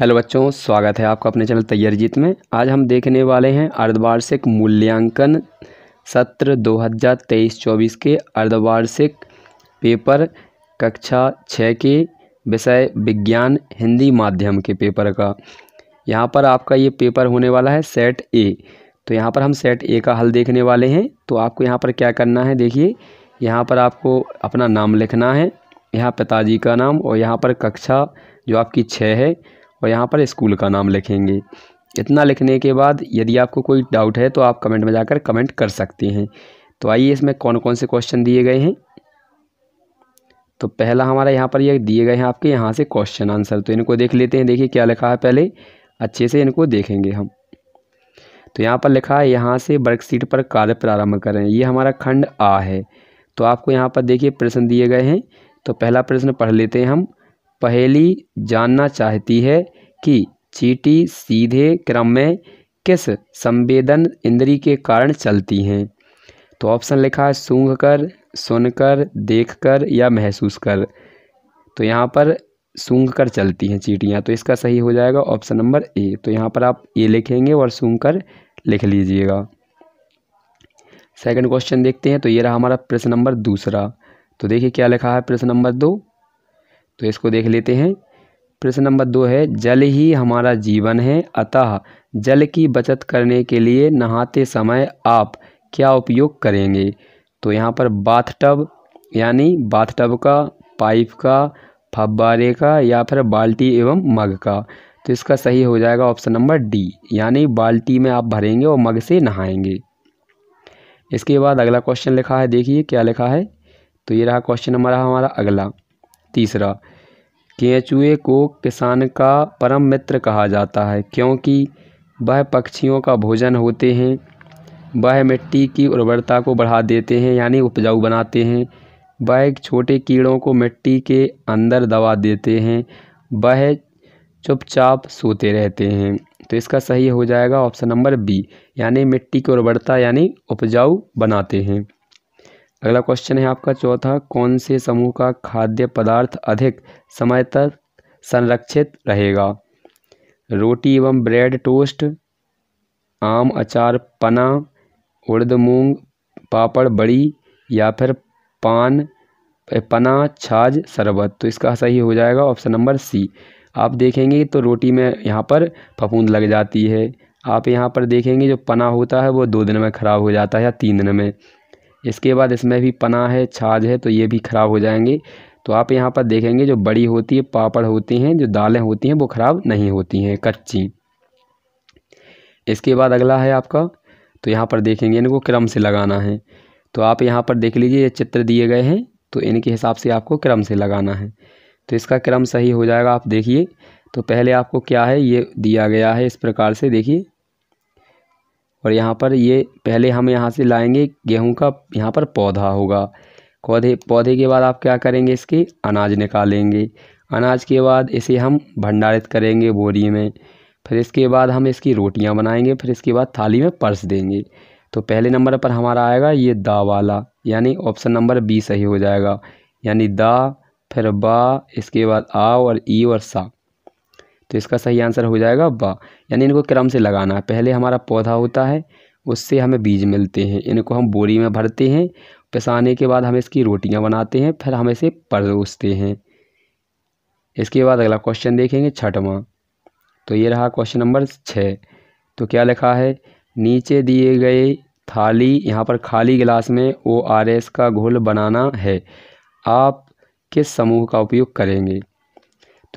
hello बच्चों स्वागत है आपका अपने चैनल तैयार जीत में आज हम देखने वाले हैं अर्धवार्षिक मूल्यांकन सत्र 2023-24 के अर्धवार्षिक पेपर कक्षा छः के विषय विज्ञान हिंदी माध्यम के पेपर का यहाँ पर आपका ये पेपर होने वाला है सेट ए तो यहाँ पर हम सेट ए का हल देखने वाले हैं तो आपको यहाँ पर क्या करना है देखिए यहाँ पर आपको अपना नाम लिखना है यहाँ पिताजी का नाम और यहाँ पर कक्षा जो आपकी छः है और यहाँ पर स्कूल का नाम लिखेंगे इतना लिखने के बाद यदि आपको कोई डाउट है तो आप कमेंट में जाकर कमेंट कर सकते हैं तो आइए इसमें कौन कौन से क्वेश्चन दिए गए हैं तो पहला हमारा यहाँ पर ये दिए गए हैं आपके यहाँ से क्वेश्चन आंसर तो इनको देख लेते हैं देखिए क्या लिखा है पहले अच्छे से इनको देखेंगे हम तो यहाँ पर लिखा है यहाँ से वर्कशीट पर कार्य प्रारंभ करें ये हमारा खंड आ है तो आपको यहाँ पर देखिए प्रश्न दिए गए हैं तो पहला प्रश्न पढ़ लेते हैं हम पहेली जानना चाहती है कि चीटी सीधे क्रम में किस संवेदन इंद्री के कारण चलती हैं तो ऑप्शन लिखा है सूंघ कर सुनकर देख कर या महसूस कर तो यहाँ पर सूंघ कर चलती हैं चीटियाँ तो इसका सही हो जाएगा ऑप्शन नंबर ए तो यहाँ पर आप ये लिखेंगे और सूंघ कर लिख लीजिएगा सेकंड क्वेश्चन देखते हैं तो ये रहा हमारा प्रश्न नंबर दूसरा तो देखिए क्या लिखा है प्रश्न नंबर दो तो इसको देख लेते हैं प्रश्न नंबर दो है जल ही हमारा जीवन है अतः जल की बचत करने के लिए नहाते समय आप क्या उपयोग करेंगे तो यहाँ पर बाथ टब यानी बाथ टब का पाइप का फब्बारे का या फिर बाल्टी एवं मग का तो इसका सही हो जाएगा ऑप्शन नंबर डी यानी बाल्टी में आप भरेंगे और मग से नहाएंगे इसके बाद अगला क्वेश्चन लिखा है देखिए क्या लिखा है तो ये रहा क्वेश्चन हमारा हमारा अगला तीसरा केंचुए को किसान का परम मित्र कहा जाता है क्योंकि वह पक्षियों का भोजन होते हैं वह मिट्टी की उर्वरता को बढ़ा देते हैं यानी उपजाऊ बनाते हैं वह छोटे कीड़ों को मिट्टी के अंदर दबा देते हैं वह चुपचाप सोते रहते हैं तो इसका सही हो जाएगा ऑप्शन नंबर बी यानी मिट्टी की उर्वरता यानी उपजाऊ बनाते हैं अगला क्वेश्चन है आपका चौथा कौन से समूह का खाद्य पदार्थ अधिक समय तक संरक्षित रहेगा रोटी एवं ब्रेड टोस्ट आम अचार पना उड़द मूंग पापड़ बड़ी या फिर पान पना छाछ शरबत तो इसका सही हो जाएगा ऑप्शन नंबर सी आप देखेंगे तो रोटी में यहाँ पर फफूंद लग जाती है आप यहाँ पर देखेंगे जो पना होता है वो दो दिन में ख़राब हो जाता है या तीन दिन में इसके बाद इसमें भी पना है छाछ है तो ये भी ख़राब हो जाएंगे तो आप यहाँ पर देखेंगे जो बड़ी होती है पापड़ होते हैं जो दालें होती हैं वो ख़राब नहीं होती हैं कच्ची इसके बाद अगला है आपका तो यहाँ पर देखेंगे इनको क्रम से लगाना है तो आप यहाँ पर देख लीजिए ये चित्र दिए गए हैं तो इनके हिसाब से आपको क्रम से लगाना है तो इसका क्रम सही हो जाएगा आप देखिए तो पहले आपको क्या है ये दिया गया है इस प्रकार से देखिए और यहाँ पर ये पहले हम यहाँ से लाएंगे गेहूँ का यहाँ पर पौधा होगा पौधे पौधे के बाद आप क्या करेंगे इसके अनाज निकालेंगे अनाज के बाद इसे हम भंडारित करेंगे बोरी में फिर इसके बाद हम इसकी रोटियाँ बनाएंगे फिर इसके बाद थाली में पर्स देंगे तो पहले नंबर पर हमारा आएगा ये दा वाला यानी ऑप्शन नंबर बी सही हो जाएगा यानी दा फिर बा इसके बाद आ और ई और सा तो इसका सही आंसर हो जाएगा बा यानी इनको क्रम से लगाना है पहले हमारा पौधा होता है उससे हमें बीज मिलते हैं इनको हम बोरी में भरते हैं पिसाने के बाद हम इसकी रोटियां बनाते हैं फिर हम इसे परोसते हैं इसके बाद अगला क्वेश्चन देखेंगे छठवां तो ये रहा क्वेश्चन नंबर छः तो क्या लिखा है नीचे दिए गए थाली यहाँ पर खाली गिलास में ओ आर एस का घोल बनाना है आप किस समूह का उपयोग करेंगे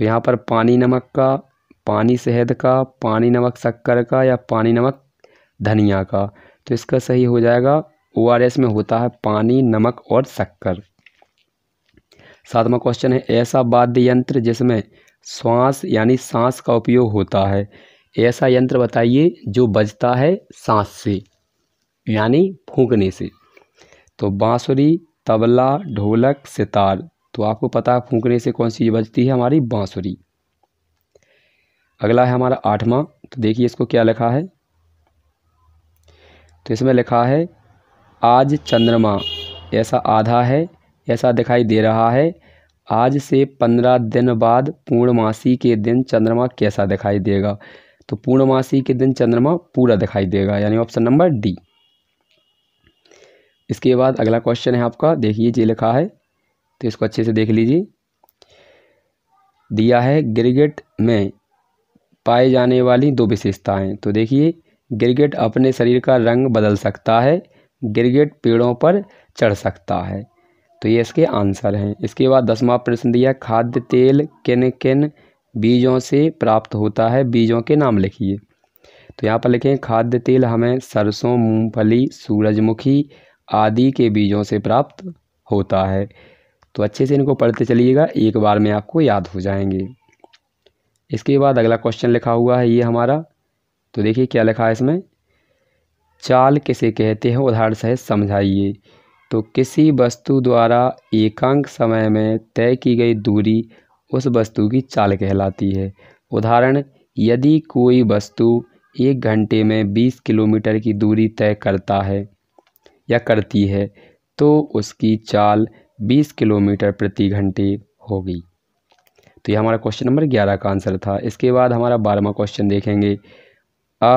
तो यहाँ पर पानी नमक का पानी शहद का पानी नमक शक्कर का या पानी नमक धनिया का तो इसका सही हो जाएगा ओ आर एस में होता है पानी नमक और शक्कर सातवां क्वेश्चन है ऐसा वाद्य यंत्र जिसमें श्वास यानी सांस का उपयोग होता है ऐसा यंत्र बताइए जो बजता है सांस से यानी फूंकने से तो बांसुरी तबला ढोलक सितार तो आपको पता है फूकने से कौन सी बजती है हमारी बांसुरी अगला है हमारा आठवां तो देखिए इसको क्या लिखा है तो इसमें लिखा है आज चंद्रमा ऐसा आधा है ऐसा दिखाई दे रहा है आज से पंद्रह दिन बाद पूर्णमासी के दिन चंद्रमा कैसा दिखाई देगा तो पूर्णमासी के दिन चंद्रमा पूरा दिखाई देगा यानी ऑप्शन नंबर डी इसके बाद अगला क्वेश्चन है आपका देखिए जी लिखा है तो इसको अच्छे से देख लीजिए दिया है ग्रिगेट में पाए जाने वाली दो विशेषताएं तो देखिए गिरगेट अपने शरीर का रंग बदल सकता है गिरगेट पेड़ों पर चढ़ सकता है तो ये इसके आंसर हैं इसके बाद दसवा प्रश्न दिया खाद्य तेल किन किन बीजों से प्राप्त होता है बीजों के नाम लिखिए तो यहाँ पर लिखें खाद्य तेल हमें सरसों मूंगफली सूरजमुखी आदि के बीजों से प्राप्त होता है तो अच्छे से इनको पढ़ते चलिएगा एक बार में आपको याद हो जाएंगे इसके बाद अगला क्वेश्चन लिखा हुआ है ये हमारा तो देखिए क्या लिखा है इसमें चाल किसे कहते हैं उदाहरण सहित समझाइए तो किसी वस्तु द्वारा एकांक समय में तय की गई दूरी उस वस्तु की चाल कहलाती है उदाहरण यदि कोई वस्तु एक घंटे में बीस किलोमीटर की दूरी तय करता है या करती है तो उसकी चाल बीस किलोमीटर प्रति घंटे होगी तो ये हमारा क्वेश्चन नंबर ग्यारह का आंसर था इसके बाद हमारा बारहवा क्वेश्चन देखेंगे अ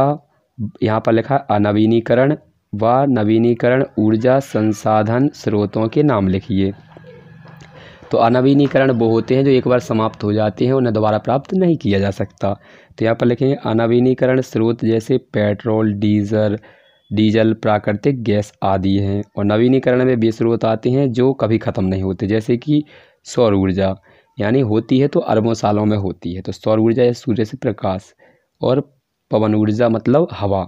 यहाँ पर लिखा अनवीनीकरण व नवीनीकरण ऊर्जा संसाधन स्रोतों के नाम लिखिए तो अनवीनीकरण वो होते हैं जो एक बार समाप्त हो जाते हैं उन्हें दोबारा प्राप्त नहीं किया जा सकता तो यहाँ पर लिखेंगे अनवीनीकरण स्रोत जैसे पेट्रोल डीजल डीजल प्राकृतिक गैस आदि हैं और नवीनीकरण में वे स्रोत आते हैं जो कभी ख़त्म नहीं होते जैसे कि सौर ऊर्जा यानी होती है तो अरबों सालों में होती है तो सौर ऊर्जा या सूर्य से प्रकाश और पवन ऊर्जा मतलब हवा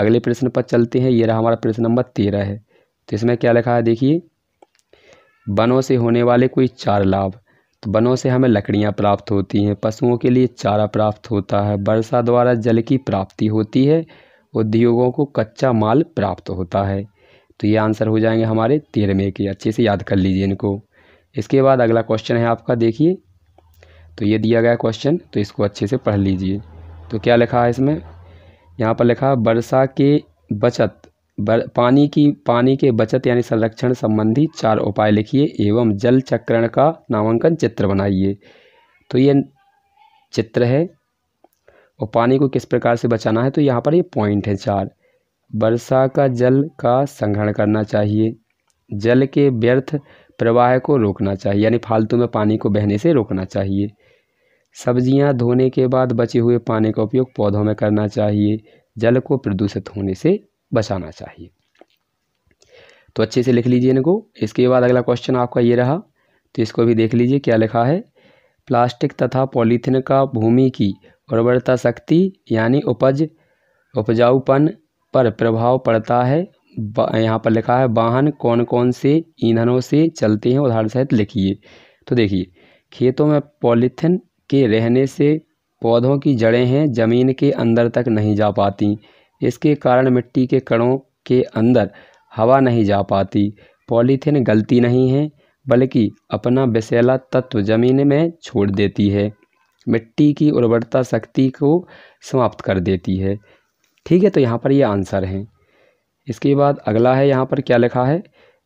अगले प्रश्न पर चलते हैं ये रहा हमारा प्रश्न नंबर तेरह है तो इसमें क्या लिखा है देखिए वनों से होने वाले कोई चार लाभ तो वनों से हमें लकड़ियाँ प्राप्त होती हैं पशुओं के लिए चारा प्राप्त होता है वर्षा द्वारा जल की प्राप्ति होती है उद्योगों को कच्चा माल प्राप्त होता है तो ये आंसर हो जाएंगे हमारे तेरहवें के अच्छे से याद कर लीजिए इनको इसके बाद अगला क्वेश्चन है आपका देखिए तो ये दिया गया क्वेश्चन तो इसको अच्छे से पढ़ लीजिए तो क्या लिखा है इसमें यहाँ पर लिखा है वर्षा के बचत बर, पानी की पानी के बचत यानी संरक्षण संबंधी चार उपाय लिखिए एवं जल चक्रण का नामांकन चित्र बनाइए तो ये चित्र है और पानी को किस प्रकार से बचाना है तो यहाँ पर ये पॉइंट है चार वर्षा का जल का संग्रहण करना चाहिए जल के व्यर्थ प्रवाह को रोकना चाहिए यानी फालतू में पानी को बहने से रोकना चाहिए सब्जियाँ धोने के बाद बचे हुए पानी का उपयोग पौधों में करना चाहिए जल को प्रदूषित होने से बचाना चाहिए तो अच्छे से लिख लीजिए इनको इसके बाद अगला क्वेश्चन आपका ये रहा तो इसको भी देख लीजिए क्या लिखा है प्लास्टिक तथा पॉलीथीन का भूमि की उर्वरता शक्ति यानी उपज उपजाऊपन पर प्रभाव पड़ता है यहाँ पर लिखा है वाहन कौन कौन से ईंधनों से चलते हैं उदाहरण सहित लिखिए तो देखिए खेतों में पॉलीथिन के रहने से पौधों की जड़ें हैं ज़मीन के अंदर तक नहीं जा पाती इसके कारण मिट्टी के कणों के अंदर हवा नहीं जा पाती पॉलीथिन गलती नहीं है बल्कि अपना विषैला तत्व ज़मीन में छोड़ देती है मिट्टी की उर्वरता शक्ति को समाप्त कर देती है ठीक है तो यहाँ पर ये यह आंसर है इसके बाद अगला है यहाँ पर क्या लिखा है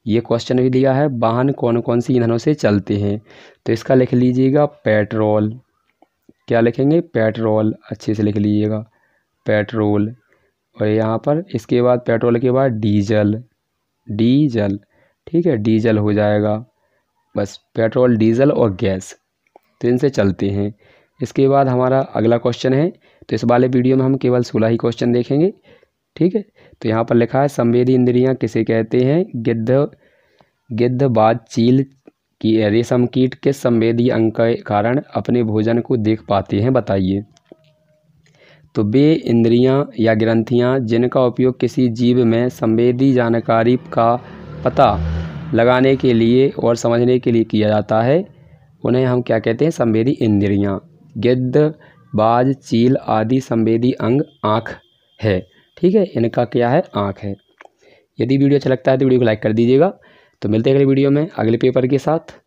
ये क्वेश्चन भी दिया है वाहन कौन कौन सी ईंधनों से चलते हैं तो इसका लिख लीजिएगा पेट्रोल क्या लिखेंगे पेट्रोल अच्छे से लिख लीजिएगा पेट्रोल और यहाँ पर इसके बाद पेट्रोल के बाद डीजल डीजल ठीक है डीजल हो जाएगा बस पेट्रोल डीजल और गैस तो इनसे चलते हैं इसके बाद हमारा अगला क्वेश्चन है तो इस वाले वीडियो में हम केवल सोलह ही क्वेश्चन देखेंगे ठीक है तो यहाँ पर लिखा है संवेदी इंद्रियाँ किसे कहते हैं गिद्ध गिद्ध बाद चील की रेशम कीट किस संवेदी अंग के कारण अपने भोजन को देख पाते हैं बताइए तो वे इंद्रियां या ग्रंथियां जिनका उपयोग किसी जीव में संवेदी जानकारी का पता लगाने के लिए और समझने के लिए किया जाता है उन्हें हम क्या कहते हैं संवेदी इंद्रियां गिद्ध बाज चील आदि संवेदी अंग आँख है ठीक है इनका क्या है आँख है यदि वीडियो अच्छा लगता है तो वीडियो को लाइक कर दीजिएगा तो मिलते हैं अगले वीडियो में अगले पेपर के साथ